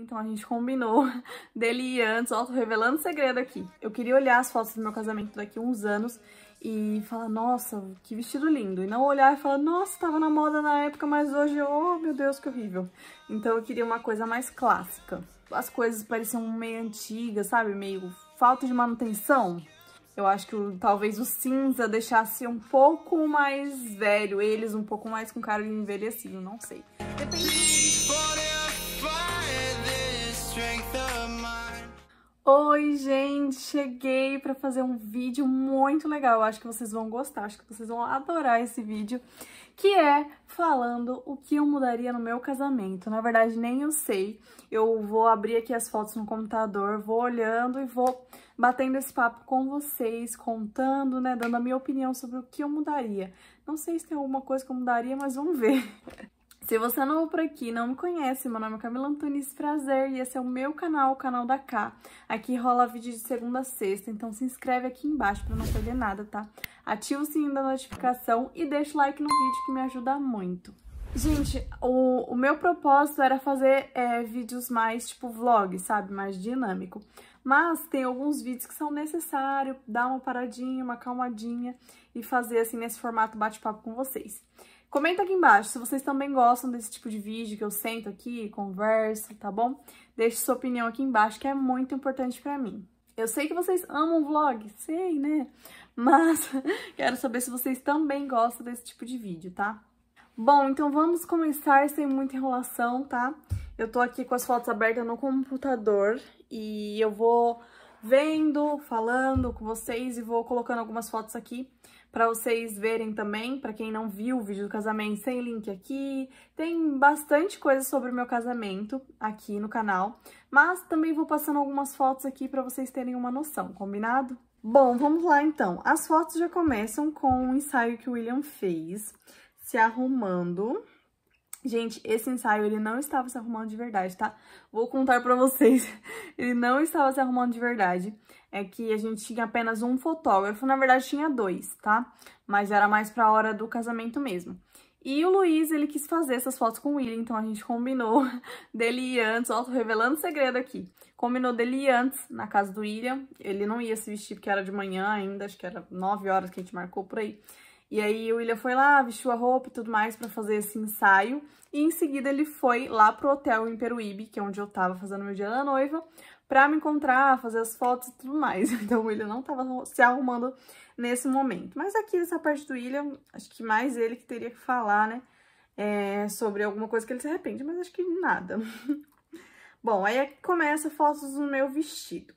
Então a gente combinou dele ir antes, ó, tô revelando segredo aqui. Eu queria olhar as fotos do meu casamento daqui a uns anos e falar, nossa, que vestido lindo. E não olhar e falar, nossa, tava na moda na época, mas hoje, oh meu Deus, que horrível. Então eu queria uma coisa mais clássica. As coisas pareciam meio antigas, sabe? Meio falta de manutenção. Eu acho que talvez o cinza deixasse um pouco mais velho, eles um pouco mais com cara de envelhecido, não sei. Depende Oi, gente! Cheguei para fazer um vídeo muito legal, acho que vocês vão gostar, acho que vocês vão adorar esse vídeo, que é falando o que eu mudaria no meu casamento. Na verdade, nem eu sei, eu vou abrir aqui as fotos no computador, vou olhando e vou batendo esse papo com vocês, contando, né, dando a minha opinião sobre o que eu mudaria. Não sei se tem alguma coisa que eu mudaria, mas vamos ver. Se você é novo por aqui não me conhece, meu nome é Camila Antunes Prazer e esse é o meu canal, o canal da K. Aqui rola vídeo de segunda a sexta, então se inscreve aqui embaixo para não perder nada, tá? Ativa o sininho da notificação e deixa o like no vídeo que me ajuda muito. Gente, o, o meu propósito era fazer é, vídeos mais tipo vlog, sabe? Mais dinâmico. Mas tem alguns vídeos que são necessários dar uma paradinha, uma calmadinha e fazer assim nesse formato bate-papo com vocês. Comenta aqui embaixo se vocês também gostam desse tipo de vídeo que eu sento aqui, converso, tá bom? Deixe sua opinião aqui embaixo que é muito importante pra mim. Eu sei que vocês amam vlog, sei, né? Mas quero saber se vocês também gostam desse tipo de vídeo, tá? Bom, então vamos começar sem muita enrolação, tá? Eu tô aqui com as fotos abertas no computador e eu vou vendo, falando com vocês e vou colocando algumas fotos aqui para vocês verem também, para quem não viu o vídeo do casamento, tem link aqui. Tem bastante coisa sobre o meu casamento aqui no canal, mas também vou passando algumas fotos aqui para vocês terem uma noção, combinado? Bom, vamos lá então. As fotos já começam com um ensaio que o William fez, se arrumando. Gente, esse ensaio, ele não estava se arrumando de verdade, tá? Vou contar pra vocês. Ele não estava se arrumando de verdade é que a gente tinha apenas um fotógrafo, na verdade tinha dois, tá? Mas era mais pra hora do casamento mesmo. E o Luiz, ele quis fazer essas fotos com o William, então a gente combinou dele ir antes, ó, tô revelando segredo aqui. Combinou dele ir antes na casa do William, ele não ia se vestir porque era de manhã ainda, acho que era 9 horas que a gente marcou por aí. E aí o William foi lá, vestiu a roupa e tudo mais para fazer esse ensaio, e em seguida ele foi lá pro hotel em Peruíbe, que é onde eu tava fazendo meu dia da noiva, pra me encontrar, fazer as fotos e tudo mais. Então o William não tava se arrumando nesse momento. Mas aqui nessa parte do William, acho que mais ele que teria que falar, né? É, sobre alguma coisa que ele se arrepende, mas acho que nada. Bom, aí é começa fotos do meu vestido.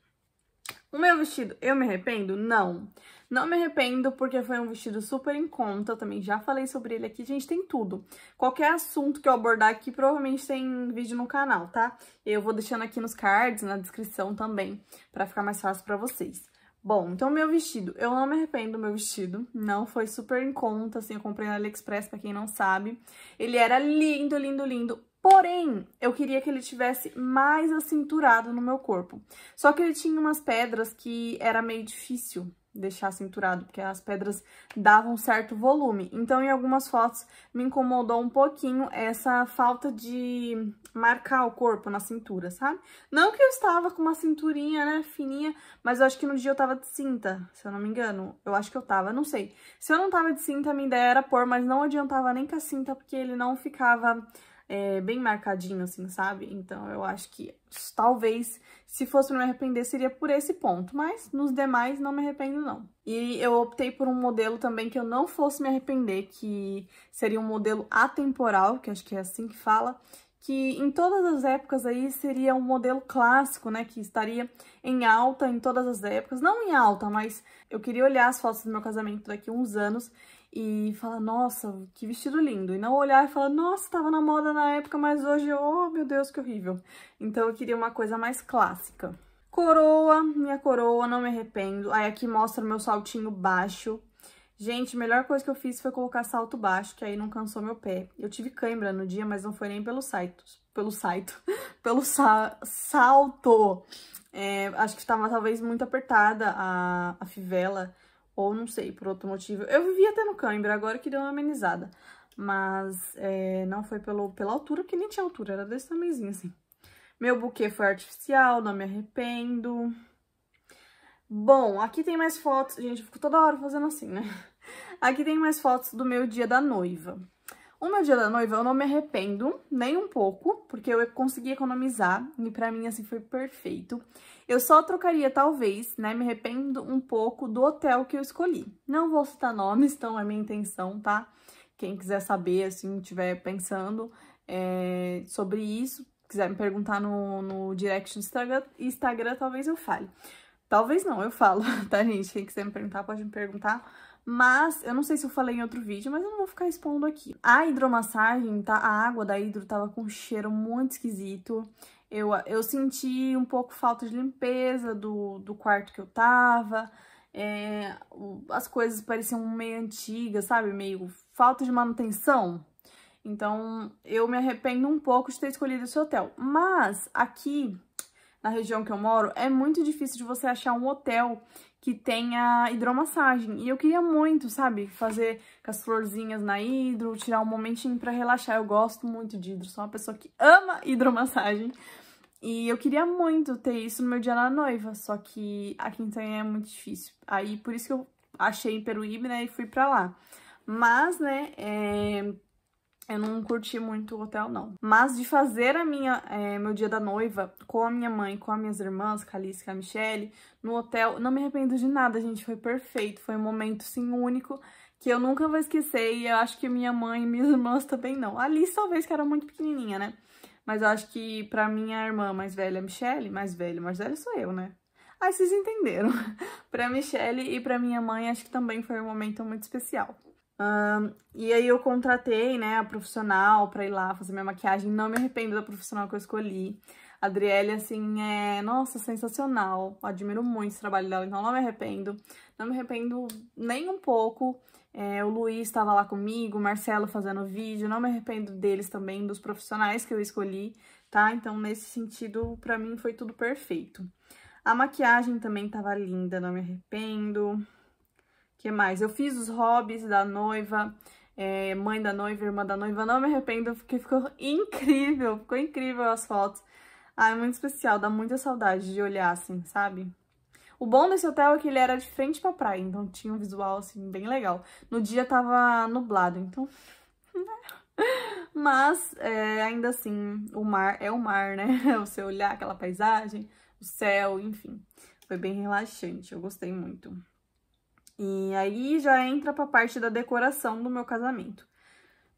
O meu vestido, eu me arrependo? Não. Não me arrependo porque foi um vestido super em conta, eu também já falei sobre ele aqui, gente, tem tudo. Qualquer assunto que eu abordar aqui, provavelmente tem vídeo no canal, tá? Eu vou deixando aqui nos cards, na descrição também, pra ficar mais fácil pra vocês. Bom, então meu vestido, eu não me arrependo do meu vestido, não foi super em conta, assim, eu comprei na AliExpress, pra quem não sabe. Ele era lindo, lindo, lindo, Porém, eu queria que ele tivesse mais acinturado no meu corpo. Só que ele tinha umas pedras que era meio difícil deixar cinturado, porque as pedras davam certo volume. Então, em algumas fotos, me incomodou um pouquinho essa falta de marcar o corpo na cintura, sabe? Não que eu estava com uma cinturinha, né, fininha, mas eu acho que no dia eu tava de cinta, se eu não me engano. Eu acho que eu tava, não sei. Se eu não tava de cinta, a minha ideia era pôr, mas não adiantava nem com a cinta, porque ele não ficava... É, bem marcadinho, assim, sabe? Então, eu acho que talvez se fosse pra me arrepender, seria por esse ponto, mas nos demais não me arrependo, não. E eu optei por um modelo também que eu não fosse me arrepender, que seria um modelo atemporal, que acho que é assim que fala, que em todas as épocas aí seria um modelo clássico, né, que estaria em alta em todas as épocas, não em alta, mas eu queria olhar as fotos do meu casamento daqui a uns anos e fala, nossa, que vestido lindo. E não olhar e falar, nossa, tava na moda na época, mas hoje, oh meu Deus, que horrível. Então eu queria uma coisa mais clássica. Coroa, minha coroa, não me arrependo. Aí aqui mostra o meu saltinho baixo. Gente, a melhor coisa que eu fiz foi colocar salto baixo, que aí não cansou meu pé. Eu tive cãibra no dia, mas não foi nem pelo salto. Pelo salto. pelo sa salto. É, acho que estava talvez muito apertada a, a fivela. Ou não sei, por outro motivo. Eu vivia tendo câimbra, agora que deu uma amenizada. Mas é, não foi pelo, pela altura, porque nem tinha altura, era desse tamanhozinho assim. Meu buquê foi artificial, não me arrependo. Bom, aqui tem mais fotos. Gente, eu fico toda hora fazendo assim, né? Aqui tem mais fotos do meu dia da noiva. O meu dia da noiva eu não me arrependo, nem um pouco, porque eu consegui economizar e pra mim assim foi perfeito. Eu só trocaria, talvez, né, me arrependo um pouco do hotel que eu escolhi. Não vou citar nomes, então é minha intenção, tá? Quem quiser saber, assim, estiver pensando é, sobre isso, quiser me perguntar no, no direct do Instagram, Instagram, talvez eu fale. Talvez não, eu falo, tá, gente? Quem quiser me perguntar, pode me perguntar mas, eu não sei se eu falei em outro vídeo, mas eu não vou ficar expondo aqui. A hidromassagem, tá? A água da hidro tava com um cheiro muito esquisito. Eu, eu senti um pouco falta de limpeza do, do quarto que eu tava. É, as coisas pareciam meio antigas, sabe? Meio falta de manutenção. Então, eu me arrependo um pouco de ter escolhido esse hotel. Mas, aqui, na região que eu moro, é muito difícil de você achar um hotel que tenha hidromassagem. E eu queria muito, sabe, fazer com as florzinhas na hidro, tirar um momentinho para relaxar. Eu gosto muito de hidro, sou uma pessoa que ama hidromassagem. E eu queria muito ter isso no meu dia na noiva, só que a Quintanha é muito difícil. Aí por isso que eu achei em Peruíbe, né, e fui pra lá. Mas, né, é... Eu não curti muito o hotel, não. Mas de fazer a minha, é, meu dia da noiva com a minha mãe, com as minhas irmãs, com a Alice, com a Michelle, no hotel, não me arrependo de nada, gente. Foi perfeito. Foi um momento, sim, único, que eu nunca vou esquecer. E eu acho que minha mãe e minhas irmãs também não. A Alice, talvez, que era muito pequenininha, né? Mas eu acho que pra minha irmã mais velha, Michelle, mais velha, mais velha sou eu, né? Aí vocês entenderam. pra Michelle e pra minha mãe, acho que também foi um momento muito especial. Um, e aí eu contratei, né, a profissional pra ir lá fazer minha maquiagem. Não me arrependo da profissional que eu escolhi. A Adriele, assim, é, nossa, sensacional. Eu admiro muito o trabalho dela, então não me arrependo. Não me arrependo nem um pouco. É, o Luiz estava lá comigo, o Marcelo fazendo vídeo. Não me arrependo deles também, dos profissionais que eu escolhi, tá? Então, nesse sentido, pra mim foi tudo perfeito. A maquiagem também tava linda, não me arrependo que mais? Eu fiz os hobbies da noiva, é, mãe da noiva, irmã da noiva. Não me arrependo, porque ficou incrível. Ficou incrível as fotos. Ah, é muito especial. Dá muita saudade de olhar, assim, sabe? O bom desse hotel é que ele era de frente pra praia, então tinha um visual, assim, bem legal. No dia tava nublado, então... Mas, é, ainda assim, o mar é o mar, né? Você olhar aquela paisagem, o céu, enfim. Foi bem relaxante, eu gostei muito. E aí já entra pra parte da decoração do meu casamento.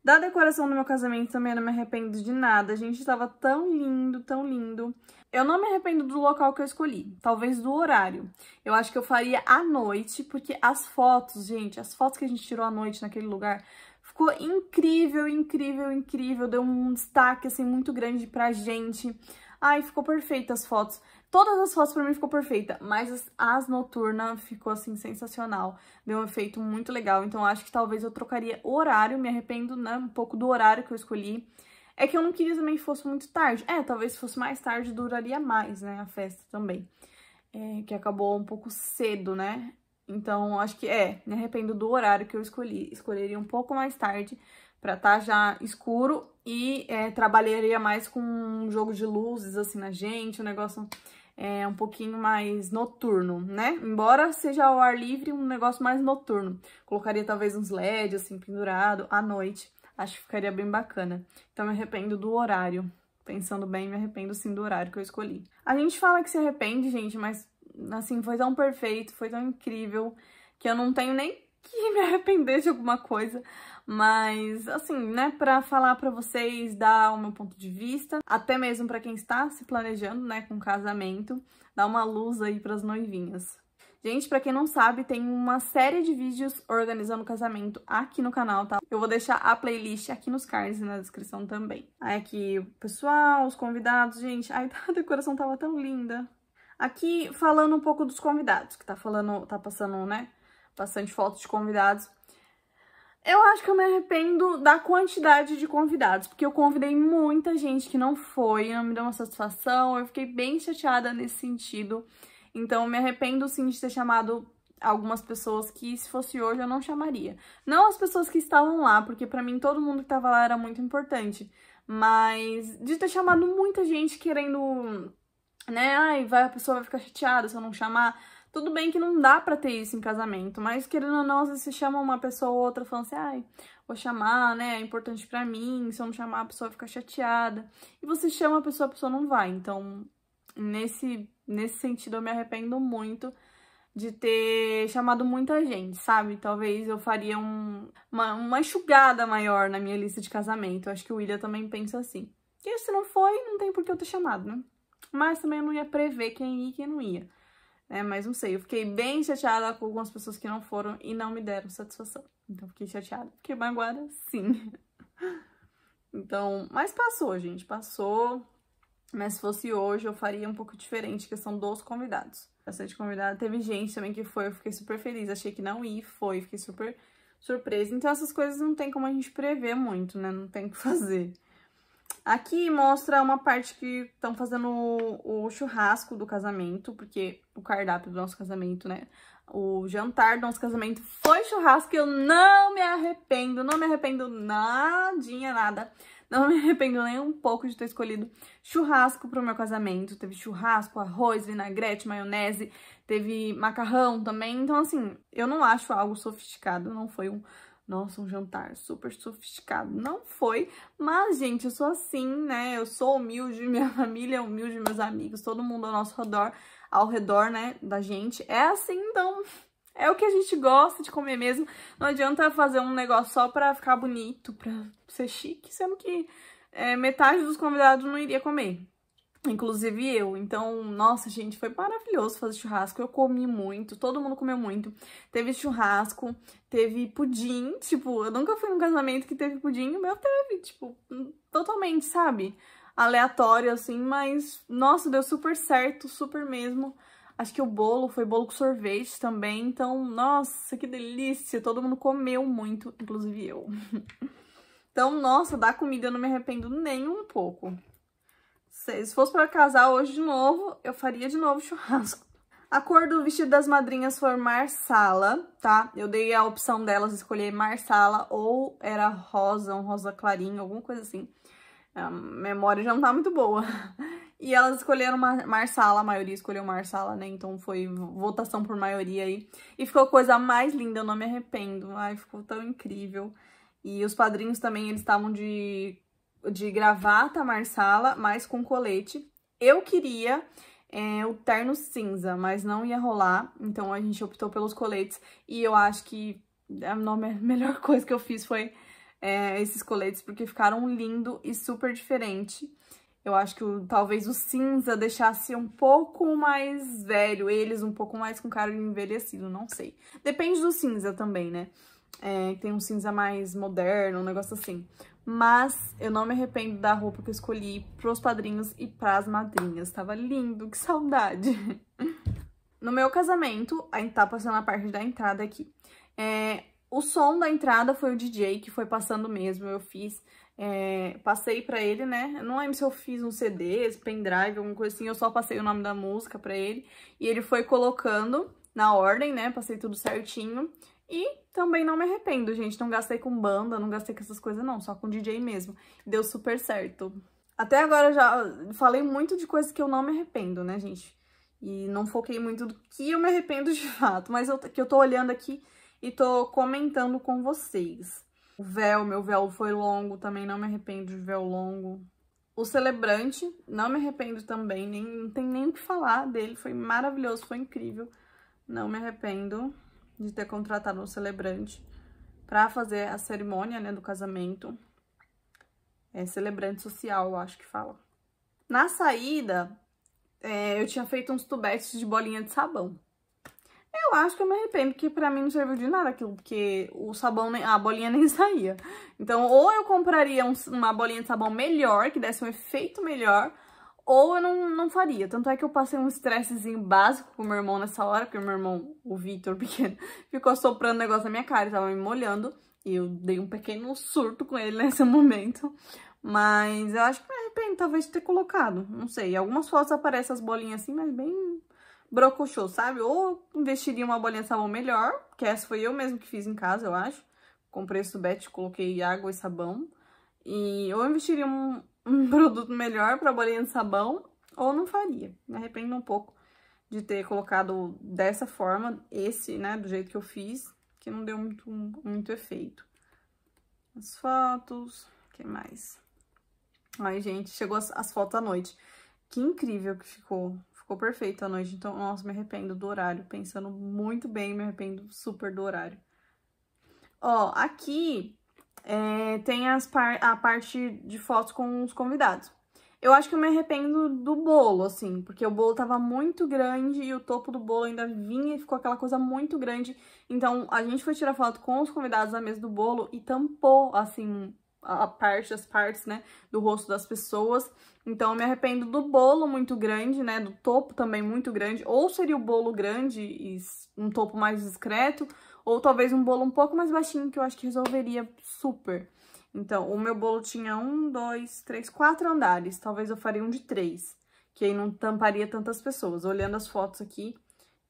Da decoração do meu casamento também eu não me arrependo de nada. A gente tava tão lindo, tão lindo. Eu não me arrependo do local que eu escolhi, talvez do horário. Eu acho que eu faria à noite, porque as fotos, gente, as fotos que a gente tirou à noite naquele lugar Ficou incrível, incrível, incrível. Deu um destaque, assim, muito grande pra gente. Ai, ficou perfeita as fotos. Todas as fotos pra mim ficou perfeita, mas as, as noturna ficou, assim, sensacional. Deu um efeito muito legal, então acho que talvez eu trocaria o horário, me arrependo, né, um pouco do horário que eu escolhi. É que eu não queria também que fosse muito tarde. É, talvez se fosse mais tarde duraria mais, né, a festa também. É, que acabou um pouco cedo, né? Então, acho que é, me arrependo do horário que eu escolhi. Escolheria um pouco mais tarde, para estar tá já escuro e é, trabalharia mais com um jogo de luzes assim na gente, um negócio é, um pouquinho mais noturno, né? Embora seja ao ar livre, um negócio mais noturno. Colocaria talvez uns LEDs assim pendurado à noite, acho que ficaria bem bacana. Então me arrependo do horário. Pensando bem, me arrependo sim do horário que eu escolhi. A gente fala que se arrepende, gente, mas assim, foi tão perfeito, foi tão incrível, que eu não tenho nem que me arrepender de alguma coisa. Mas, assim, né, para falar para vocês, dar o meu ponto de vista, até mesmo para quem está se planejando, né, com casamento, dar uma luz aí para as noivinhas. Gente, pra quem não sabe, tem uma série de vídeos organizando casamento aqui no canal, tá? Eu vou deixar a playlist aqui nos cards e na descrição também. Aí aqui o pessoal, os convidados, gente. Ai, a decoração tava tão linda. Aqui falando um pouco dos convidados, que tá falando, tá passando, né? Bastante fotos de convidados. Eu acho que eu me arrependo da quantidade de convidados, porque eu convidei muita gente que não foi, não me deu uma satisfação, eu fiquei bem chateada nesse sentido. Então, eu me arrependo sim de ter chamado algumas pessoas que se fosse hoje eu não chamaria. Não as pessoas que estavam lá, porque para mim todo mundo que estava lá era muito importante, mas de ter chamado muita gente querendo, né, ai, vai a pessoa vai ficar chateada se eu não chamar. Tudo bem que não dá pra ter isso em casamento, mas querendo ou não, às vezes você chama uma pessoa ou outra falando assim, ai, vou chamar, né, é importante pra mim, se eu não chamar a pessoa fica chateada. E você chama a pessoa, a pessoa não vai. Então, nesse, nesse sentido, eu me arrependo muito de ter chamado muita gente, sabe? Talvez eu faria um, uma, uma enxugada maior na minha lista de casamento. Eu acho que o William também pensa assim. E se não foi, não tem por que eu ter chamado, né? Mas também eu não ia prever quem ia e quem não ia né? Mas não sei, eu fiquei bem chateada com algumas pessoas que não foram e não me deram satisfação. Então fiquei chateada, fiquei magoada, sim. então, mas passou, gente, passou. Mas se fosse hoje, eu faria um pouco diferente, questão dos convidados. Bastante convidado. Teve gente também que foi, eu fiquei super feliz. Achei que não ia, foi, fiquei super surpresa. Então essas coisas não tem como a gente prever muito, né? Não tem o que fazer. Aqui mostra uma parte que estão fazendo o, o, churrasco do casamento, porque o cardápio do nosso casamento, né? O jantar do nosso casamento foi churrasco e eu não me arrependo, não me arrependo nadinha, nada. Não me arrependo nem um pouco de ter escolhido churrasco para o meu casamento. Teve churrasco, arroz, vinagrete, maionese, teve macarrão também. Então, assim, eu não acho algo sofisticado, não foi um nossa, um jantar super sofisticado. Não foi, mas, gente, eu sou assim, né? Eu sou humilde, minha família é humilde, meus amigos, todo mundo ao nosso redor, ao redor, né, da gente. É assim, então, é o que a gente gosta de comer mesmo. Não adianta fazer um negócio só pra ficar bonito, pra ser chique, sendo que é, metade dos convidados não iria comer. Inclusive eu. Então, nossa, gente, foi maravilhoso fazer churrasco. Eu comi muito, todo mundo comeu muito. Teve churrasco, teve pudim. Tipo, eu nunca fui num casamento que teve pudim, o meu teve, tipo, hum, totalmente, sabe? Aleatório, assim, mas, nossa, deu super certo, super mesmo. Acho que o bolo foi bolo com sorvete também. Então, nossa, que delícia! Todo mundo comeu muito, inclusive eu. Então, nossa, da comida eu não me arrependo nem um pouco. Se fosse pra casar hoje de novo, eu faria de novo churrasco. A cor do vestido das madrinhas foi marsala, tá? Eu dei a opção delas escolher marsala ou era rosa, um rosa clarinho, alguma coisa assim. A memória já não tá muito boa. E elas escolheram marsala, a maioria escolheu marsala, né? Então foi votação por maioria aí. E ficou coisa mais linda, eu não me arrependo. Ai, ficou tão incrível. E os padrinhos também, eles estavam de de gravata marsala, mas com colete. Eu queria é, o terno cinza, mas não ia rolar, então a gente optou pelos coletes. E eu acho que é a melhor coisa que eu fiz foi é, esses coletes, porque ficaram lindo e super diferente. Eu acho que o, talvez o cinza deixasse um pouco mais velho, eles um pouco mais com cara de envelhecido, não sei. Depende do cinza também, né? É, tem um cinza mais moderno, um negócio assim. Mas eu não me arrependo da roupa que eu escolhi pros padrinhos e pras madrinhas. Tava lindo, que saudade! No meu casamento, a gente tá passando a parte da entrada aqui. É, o som da entrada foi o DJ que foi passando mesmo, eu fiz... É, passei pra ele, né? não lembro se eu fiz um CD, pendrive, alguma coisa assim. Eu só passei o nome da música pra ele. E ele foi colocando na ordem, né? Passei tudo certinho. E também não me arrependo, gente. Não gastei com banda, não gastei com essas coisas, não. Só com DJ mesmo. Deu super certo. Até agora já falei muito de coisas que eu não me arrependo, né, gente? E não foquei muito do que eu me arrependo de fato. Mas eu, que eu tô olhando aqui e tô comentando com vocês. O véu, meu véu foi longo, também não me arrependo de véu longo. O Celebrante, não me arrependo também, nem, não tem nem o que falar dele, foi maravilhoso, foi incrível, não me arrependo de ter contratado um celebrante para fazer a cerimônia, né, do casamento. É, celebrante social, eu acho que fala. Na saída, é, eu tinha feito uns tubetes de bolinha de sabão. Eu acho que eu me arrependo que pra mim não serviu de nada aquilo, porque o sabão, a bolinha nem saía. Então, ou eu compraria um, uma bolinha de sabão melhor, que desse um efeito melhor, ou eu não, não faria. Tanto é que eu passei um estressezinho básico com meu irmão nessa hora, porque meu irmão, o Vitor pequeno, ficou soprando negócio na minha cara, tava me molhando. E eu dei um pequeno surto com ele nesse momento. Mas eu acho que me arrependo, talvez, de ter colocado. Não sei. Algumas fotos aparecem as bolinhas assim, mas bem brocochô, sabe? Ou investiria uma bolinha de sabão melhor, que essa foi eu mesmo que fiz em casa, eu acho. Comprei esse subete coloquei água e sabão. E ou investiria um, um produto melhor para bolinha de sabão, ou não faria. Me arrependo um pouco de ter colocado dessa forma, esse, né, do jeito que eu fiz, que não deu muito, muito efeito. As fotos, o que mais? Ai, gente, chegou as, as fotos à noite. Que incrível que ficou. Ficou perfeito à noite. Então, nossa, me arrependo do horário. Pensando muito bem, me arrependo super do horário. Ó, aqui é, tem as par a parte de fotos com os convidados. Eu acho que eu me arrependo do bolo, assim, porque o bolo tava muito grande e o topo do bolo ainda vinha e ficou aquela coisa muito grande. Então, a gente foi tirar foto com os convidados na mesa do bolo e tampou, assim, a parte, as partes, né, do rosto das pessoas. Então, eu me arrependo do bolo muito grande, né, do topo também muito grande. Ou seria o bolo grande e um topo mais discreto, ou talvez um bolo um pouco mais baixinho, que eu acho que resolveria super. Então, o meu bolo tinha um, dois, três, quatro andares. Talvez eu faria um de três, que aí não tamparia tantas pessoas. Olhando as fotos aqui,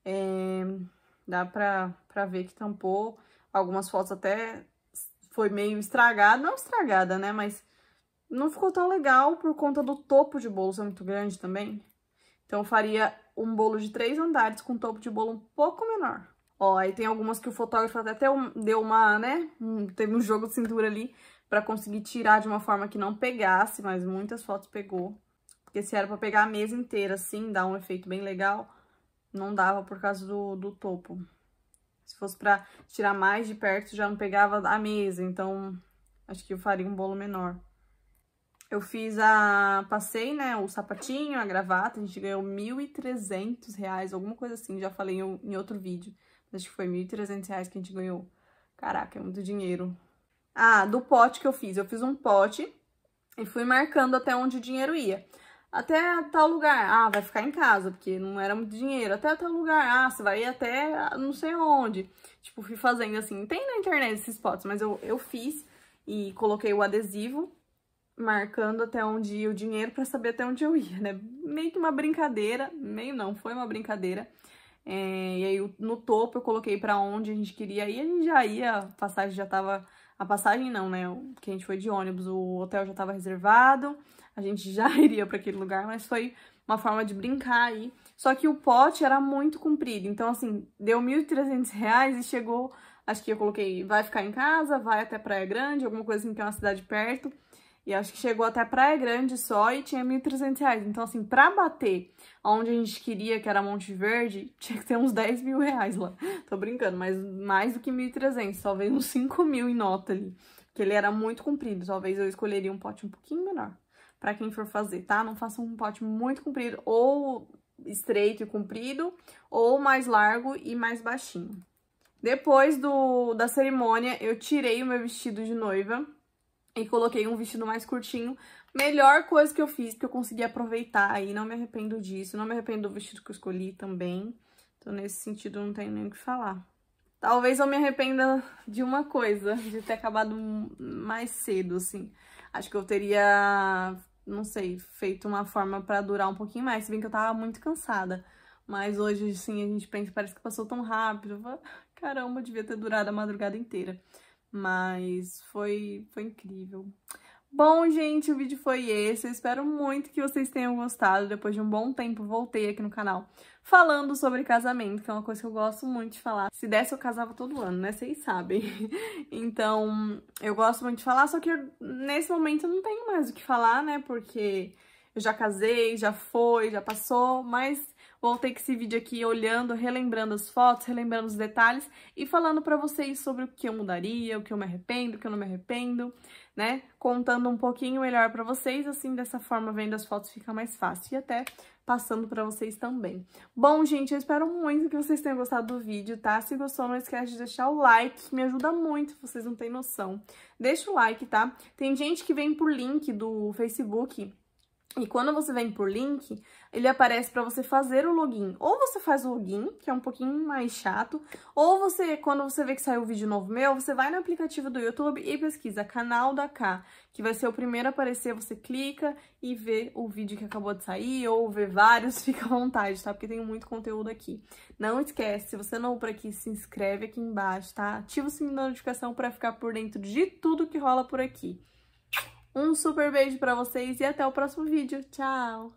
é, dá pra, pra ver que tampou. Algumas fotos até foi meio estragada, não estragada, né? Mas não ficou tão legal por conta do topo de bolo ser muito grande também. Então, eu faria um bolo de três andares com topo de bolo um pouco menor. Ó, aí tem algumas que o fotógrafo até deu uma, né, teve um jogo de cintura ali pra conseguir tirar de uma forma que não pegasse, mas muitas fotos pegou. Porque se era pra pegar a mesa inteira, assim, dar um efeito bem legal, não dava por causa do, do topo. Se fosse pra tirar mais de perto, já não pegava a mesa, então acho que eu faria um bolo menor. Eu fiz a... passei, né, o sapatinho, a gravata, a gente ganhou R$ 1.300, alguma coisa assim, já falei em outro vídeo. Acho que foi 1.300 reais que a gente ganhou. Caraca, é muito dinheiro. Ah, do pote que eu fiz. Eu fiz um pote e fui marcando até onde o dinheiro ia. Até tal lugar. Ah, vai ficar em casa, porque não era muito dinheiro. Até tal lugar. Ah, você vai ir até não sei onde. Tipo, fui fazendo assim. Tem na internet esses potes, mas eu, eu fiz e coloquei o adesivo marcando até onde ia o dinheiro para saber até onde eu ia, né? Meio que uma brincadeira, meio não, foi uma brincadeira. É, e aí no topo eu coloquei para onde a gente queria ir, a gente já ia, a passagem já tava. A passagem não, né? Que a gente foi de ônibus, o hotel já tava reservado, a gente já iria para aquele lugar, mas foi uma forma de brincar aí. Só que o pote era muito comprido, então assim, deu R$ 1.300 e chegou. Acho que eu coloquei, vai ficar em casa, vai até Praia Grande, alguma coisa assim que é uma cidade perto. E acho que chegou até Praia Grande só e tinha R$ 1.300. Então, assim, pra bater onde a gente queria, que era Monte Verde, tinha que ter uns 10 mil reais lá. Tô brincando, mas mais do que 1.300, talvez uns 5 mil em nota ali. Porque ele era muito comprido, talvez eu escolheria um pote um pouquinho menor. Pra quem for fazer, tá? Não faça um pote muito comprido, ou estreito e comprido, ou mais largo e mais baixinho. Depois do, da cerimônia, eu tirei o meu vestido de noiva, e coloquei um vestido mais curtinho. Melhor coisa que eu fiz, porque eu consegui aproveitar aí, não me arrependo disso, não me arrependo do vestido que eu escolhi também. Então, nesse sentido, não tenho nem o que falar. Talvez eu me arrependa de uma coisa, de ter acabado mais cedo, assim. Acho que eu teria, não sei, feito uma forma pra durar um pouquinho mais, se bem que eu tava muito cansada. Mas hoje, assim, a gente pensa, parece que passou tão rápido. Ah, caramba, devia ter durado a madrugada inteira mas foi, foi incrível. Bom, gente, o vídeo foi esse. Eu espero muito que vocês tenham gostado. Depois de um bom tempo, voltei aqui no canal falando sobre casamento, que é uma coisa que eu gosto muito de falar. Se desse, eu casava todo ano, né? Vocês sabem. Então, eu gosto muito de falar, só que nesse momento eu não tenho mais o que falar, né? Porque eu já casei, já foi, já passou, mas Vou ter que esse vídeo aqui olhando, relembrando as fotos, relembrando os detalhes e falando para vocês sobre o que eu mudaria, o que eu me arrependo, o que eu não me arrependo, né? Contando um pouquinho melhor para vocês, assim, dessa forma vendo as fotos fica mais fácil e até passando para vocês também. Bom, gente, eu espero muito que vocês tenham gostado do vídeo, tá? Se gostou, não esquece de deixar o like, me ajuda muito, vocês não têm noção. Deixa o like, tá? Tem gente que vem por link do Facebook e quando você vem por link, ele aparece para você fazer o login. Ou você faz o login, que é um pouquinho mais chato, ou você, quando você vê que saiu um vídeo novo meu, você vai no aplicativo do YouTube e pesquisa canal da K, que vai ser o primeiro a aparecer, você clica e vê o vídeo que acabou de sair, ou vê vários, fica à vontade, tá? Porque tem muito conteúdo aqui. Não esquece, se você é novo por aqui, se inscreve aqui embaixo, tá? Ativa o sininho da notificação para ficar por dentro de tudo que rola por aqui. Um super beijo para vocês e até o próximo vídeo. Tchau!